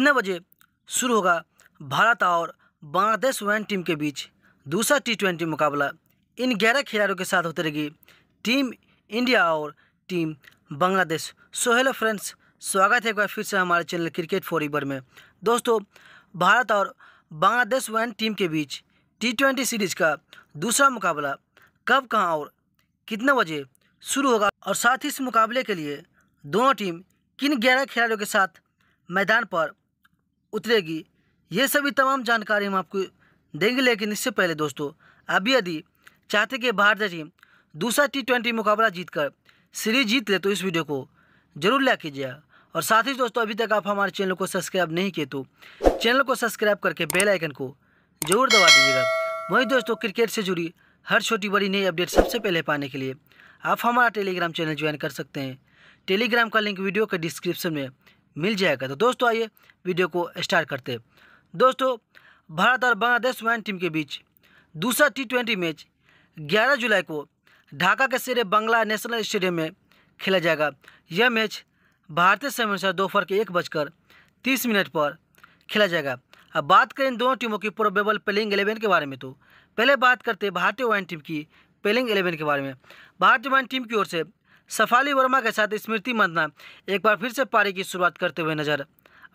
कितने बजे शुरू होगा भारत और बांग्लादेश वैन टीम के बीच दूसरा टी ट्वेंटी मुकाबला इन ग्यारह खिलाड़ियों के साथ होते रहेगी टीम इंडिया और team Bangladesh so hello friends स्वागत है एक बार फिर से हमारे चैनल क्रिकेट फॉर ईबर में दोस्तों भारत और बांग्लादेश वैन टीम के बीच टी ट्वेंटी सीरीज का दूसरा मुकाबला कब कहाँ और कितने बजे शुरू होगा और साथ ही इस मुकाबले के लिए दोनों टीम किन ग्यारह खिलाड़ियों के साथ मैदान पर उतरेगी ये सभी तमाम जानकारी हम आपको देंगे लेकिन इससे पहले दोस्तों अब यदि चाहते कि भारतीय टीम दूसरा टी ट्वेंटी मुकाबला जीतकर सीरीज जीत ले तो इस वीडियो को जरूर लाइक कीजिएगा और साथ ही दोस्तों अभी तक आप हमारे चैनल को सब्सक्राइब नहीं किए तो चैनल को सब्सक्राइब करके बेल आइकन को जरूर दबा दीजिएगा वहीं दोस्तों क्रिकेट से जुड़ी हर छोटी बड़ी नई अपडेट सबसे पहले पाने के लिए आप हमारा टेलीग्राम चैनल ज्वाइन कर सकते हैं टेलीग्राम का लिंक वीडियो के डिस्क्रिप्शन में मिल जाएगा तो दोस्तों आइए वीडियो को स्टार्ट करते दोस्तों भारत और बांग्लादेश वैन टीम के बीच दूसरा टी ट्वेंटी मैच ग्यारह जुलाई को ढाका के शेर बांग्ला नेशनल स्टेडियम में खेला जाएगा यह मैच भारतीय समय अनुसार दोपहर के एक बजकर तीस मिनट पर खेला जाएगा अब बात करें दोनों टीमों की प्रोबेबल प्लेइंग एलेवन के बारे में तो पहले बात करते हैं भारतीय वैन टीम की प्लेइंग एलेवन के बारे में भारतीय वैन टीम की ओर से सफाली वर्मा के साथ स्मृति मंदना एक बार फिर से पारी की शुरुआत करते हुए नजर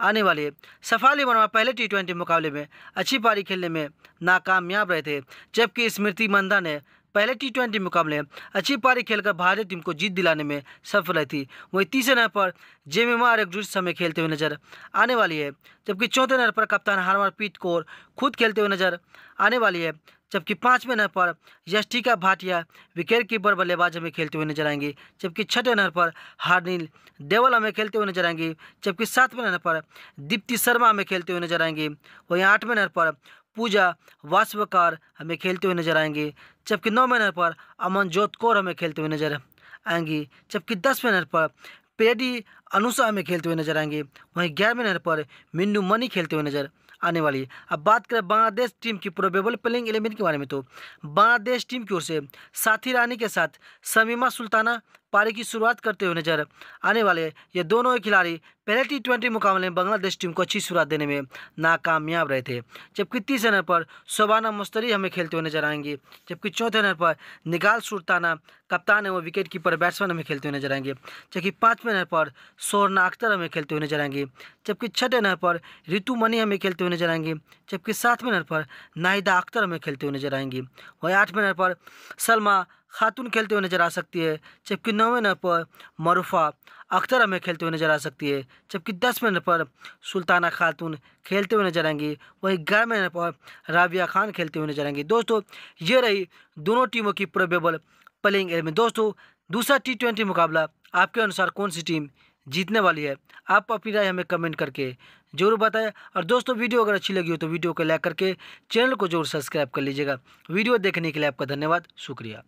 आने वाली है सफाली वर्मा पहले टी ट्वेंटी मुकाबले में अच्छी पारी खेलने में नाकामयाब रहे थे जबकि स्मृति मंदा ने पहले टी ट्वेंटी मुकाबले अच्छी पारी खेलकर भारतीय टीम को जीत दिलाने में सफल रही थी वहीं तीसरे नंबर पर एक एकजुट समय खेलते हुए नजर आने वाली है जबकि चौथे नंबर पर कप्तान हरमर पीट कौर खुद खेलते हुए नजर आने वाली है जबकि पाँचवें नंबर पर यष्टिका भाटिया विकेट कीपर बल्लेबाज हमें खेलते हुए नजर आएंगे जबकि छठे नहर पर हार्निल देवल हमें खेलते हुए नजर आएंगे जबकि सातवें नहर पर दीप्ति शर्मा हमें खेलते हुए नजर आएंगे वहीं आठवें नंबर पर पूजा वास्वकार हमें खेलते हुए नजर आएंगे जबकि नौवें नंबर पर अमनजोत कौर हमें खेलते हुए नजर आएंगी जबकि दसवें नंबर पर पेडी अनुषा हमें खेलते हुए नजर आएंगे वहीं ग्यारहवें नहर पर मिन्नू मनी खेलते हुए नजर आने वाली है अब बात करें बांग्लादेश टीम की प्रोबेबल प्लेइंग एलेवन के बारे में तो बांग्लादेश टीम की ओर से साथी रानी के साथ समीमा सुल्ताना पारी की शुरुआत करते हुए नजर आने वाले ये दोनों ही खिलाड़ी पहले टी ट्वेंटी मुकाबले में बांग्लादेश टीम को अच्छी शुरुआत देने में नाकामयाब रहे थे जबकि तीसरे रन पर शोबाना मुस्तरी हमें खेलते हुए नजर आएंगे जबकि चौथे रन पर निकाल सुल्ताना कप्तान एवं विकेट कीपर बैट्समैन हमें खेलते हुए नजर आएंगे जबकि पाँचवें रन पर सोरना अख्तर हमें खेलते हुए नजर आएंगे जबकि छठे रन पर रितु मनी हमें खेलते हुए नजर आएंगे जबकि सातवें रन पर नाहिदा अख्तर हमें खेलते हुए नजर आएंगी वहीं आठवें रन पर सलमा खातून खेलते हुए नजर आ सकती है जबकि नौवें नंबर पर मरूफा अख्तर हमें खेलते हुए नजर आ सकती है जबकि दसवें नंबर पर सुल्ताना खातून खेलते हुए नजर आएंगी वहीं ग्यारहवें नंबर पर राबिया खान खेलते हुए नजर आएंगी दोस्तों ये रही दोनों टीमों की प्रोबेबल प्लेइंग एलेवन दोस्तों दूसरा टी ट्वेंटी मुकाबला आपके अनुसार कौन सी टीम जीतने वाली है आप अपनी राय हमें कमेंट करके जरूर बताएं और दोस्तों वीडियो अगर अच्छी लगी हो तो वीडियो को लाइक करके चैनल को जरूर सब्सक्राइब कर लीजिएगा वीडियो देखने के लिए आपका धन्यवाद शुक्रिया